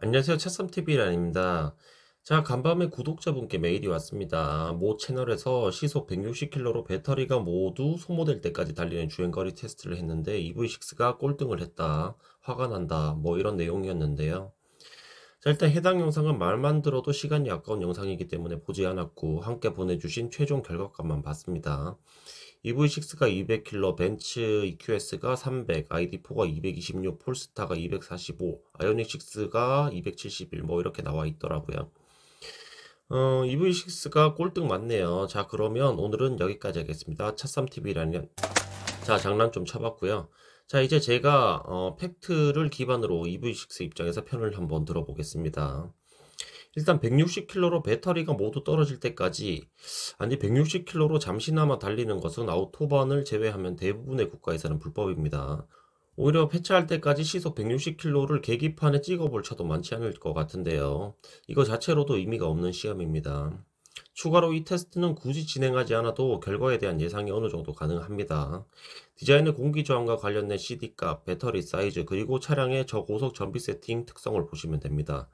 안녕하세요 채썸 t v 란입니다. 자 간밤에 구독자분께 메일이 왔습니다. 모 채널에서 시속 160km로 배터리가 모두 소모될 때까지 달리는 주행거리 테스트를 했는데 EV6가 꼴등을 했다. 화가 난다. 뭐 이런 내용이었는데요. 자 일단 해당 영상은 말만 들어도 시간이 아까운 영상이기 때문에 보지 않았고 함께 보내주신 최종 결과값만 봤습니다. EV6가 200킬러, 벤츠 EQS가 300, ID4가 226, 폴스타가 245, 아이오닉6가 271 뭐 이렇게 나와 있더라고요. 어, EV6가 꼴등 맞네요. 자, 그러면 오늘은 여기까지 하겠습니다. 차쌈TV라는, 자, 장난 좀 쳐봤고요. 자, 이제 제가 어, 팩트를 기반으로 EV6 입장에서 편을 한번 들어보겠습니다. 일단 160km로 배터리가 모두 떨어질 때까지 아니 160km로 잠시나마 달리는 것은 아우토반을 제외하면 대부분의 국가에서는 불법입니다. 오히려 폐차할 때까지 시속 160km를 계기판에 찍어볼 차도 많지 않을 것 같은데요. 이거 자체로도 의미가 없는 시험입니다. 추가로 이 테스트는 굳이 진행하지 않아도 결과에 대한 예상이 어느 정도 가능합니다. 디자인의 공기 저항과 관련된 CD값, 배터리 사이즈, 그리고 차량의 저고속 전비 세팅 특성을 보시면 됩니다.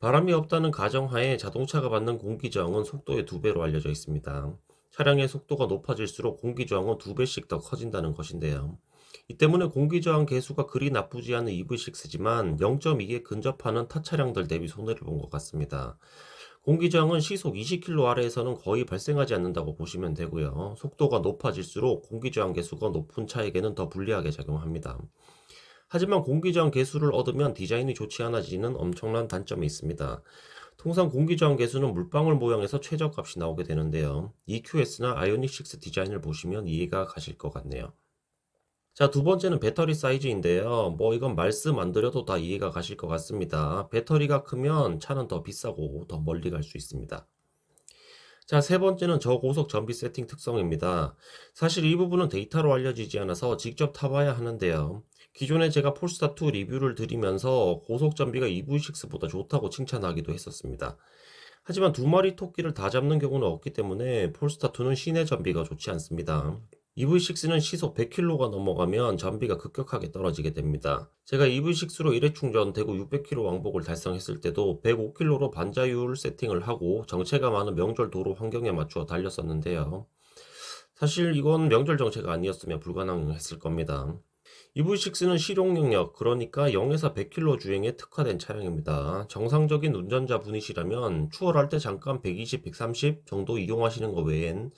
바람이 없다는 가정하에 자동차가 받는 공기 저항은 속도의 2배로 알려져 있습니다. 차량의 속도가 높아질수록 공기 저항은 2배씩 더 커진다는 것인데요. 이 때문에 공기 저항 개수가 그리 나쁘지 않은 EV6지만 0.2에 근접하는 타 차량들 대비 손해를 본 것 같습니다. 공기저항은 시속 20km 아래에서는 거의 발생하지 않는다고 보시면 되고요. 속도가 높아질수록 공기저항 개수가 높은 차에게는 더 불리하게 작용합니다. 하지만 공기저항 개수를 얻으면 디자인이 좋지 않아지는 엄청난 단점이 있습니다. 통상 공기저항 개수는 물방울 모양에서 최저값이 나오게 되는데요. EQS나 아이오닉6 디자인을 보시면 이해가 가실 것 같네요. 자, 두 번째는 배터리 사이즈인데요. 뭐 이건 말씀 안 드려도 다 이해가 가실 것 같습니다. 배터리가 크면 차는 더 비싸고 더 멀리 갈 수 있습니다. 자, 세 번째는 저고속 전비 세팅 특성입니다. 사실 이 부분은 데이터로 알려지지 않아서 직접 타봐야 하는데요. 기존에 제가 폴스타2 리뷰를 드리면서 고속 전비가 EV6보다 좋다고 칭찬하기도 했었습니다. 하지만 두 마리 토끼를 다 잡는 경우는 없기 때문에 폴스타2는 시내 전비가 좋지 않습니다. EV6는 시속 100km가 넘어가면 전비가 급격하게 떨어지게 됩니다. 제가 EV6로 1회 충전 대구 600km 왕복을 달성했을 때도 105km로 반자율 세팅을 하고 정체가 많은 명절 도로 환경에 맞추어 달렸었는데요. 사실 이건 명절 정체가 아니었으면 불가능했을 겁니다. EV6는 실용 영역, 그러니까 0에서 100km 주행에 특화된 차량입니다. 정상적인 운전자 분이시라면 추월할 때 잠깐 120, 130 정도 이용하시는 것 외엔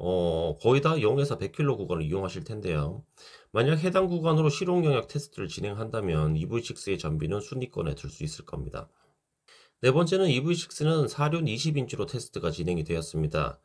어, 거의 다 0에서 1 0 0킬로 구간을 이용하실 텐데요. 만약 해당 구간으로 실용 영역 테스트를 진행한다면 EV6의 전비는 순위권에 들 수 있을 겁니다. 네 번째는 EV6는 4륜 20인치로 테스트가 진행이 되었습니다.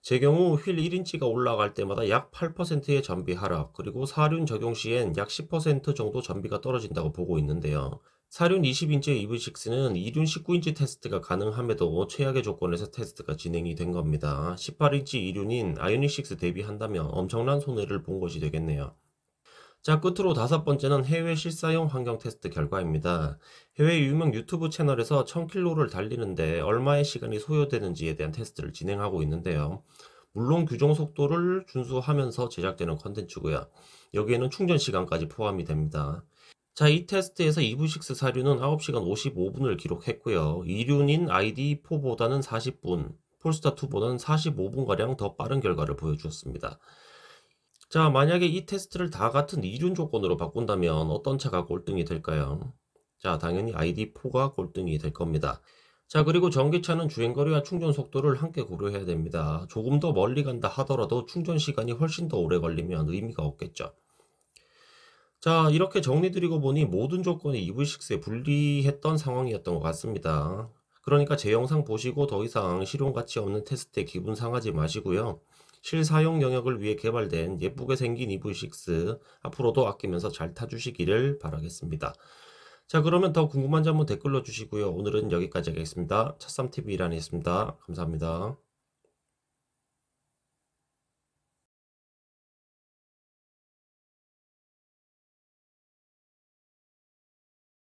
제 경우 휠 1인치가 올라갈 때마다 약 8%의 전비 하락, 그리고 4륜 적용 시엔 약 10% 정도 전비가 떨어진다고 보고 있는데요. 4륜 20인치의 EV6는 이륜 19인치 테스트가 가능함에도 최악의 조건에서 테스트가 진행이 된 겁니다. 18인치 이륜인 아이오닉6 대비한다면 엄청난 손해를 본 것이 되겠네요. 자 끝으로 다섯 번째는 해외 실사용 환경 테스트 결과입니다. 해외 유명 유튜브 채널에서 1000km를 달리는데 얼마의 시간이 소요되는지에 대한 테스트를 진행하고 있는데요. 물론 규정 속도를 준수하면서 제작되는 컨텐츠고요. 여기에는 충전 시간까지 포함이 됩니다. 자, 이 테스트에서 이브식스 사륜은 9시간 55분을 기록했고요. 이륜인 ID4보다는 40분, 폴스타2보다는 45분가량 더 빠른 결과를 보여주었습니다. 자, 만약에 이 테스트를 다 같은 이륜 조건으로 바꾼다면 어떤 차가 꼴등이 될까요? 자, 당연히 ID4가 꼴등이 될 겁니다. 자, 그리고 전기차는 주행거리와 충전 속도를 함께 고려해야 됩니다. 조금 더 멀리 간다 하더라도 충전 시간이 훨씬 더 오래 걸리면 의미가 없겠죠. 자, 이렇게 정리드리고 보니 모든 조건이 EV6에 불리했던 상황이었던 것 같습니다. 그러니까 제 영상 보시고 더 이상 실용 가치 없는 테스트에 기분 상하지 마시고요. 실사용 영역을 위해 개발된 예쁘게 생긴 EV6 앞으로도 아끼면서 잘 타주시기를 바라겠습니다. 자 그러면 더 궁금한 점은 댓글로 주시고요. 오늘은 여기까지 하겠습니다. 차쌈TV 이란이었습니다. 감사합니다.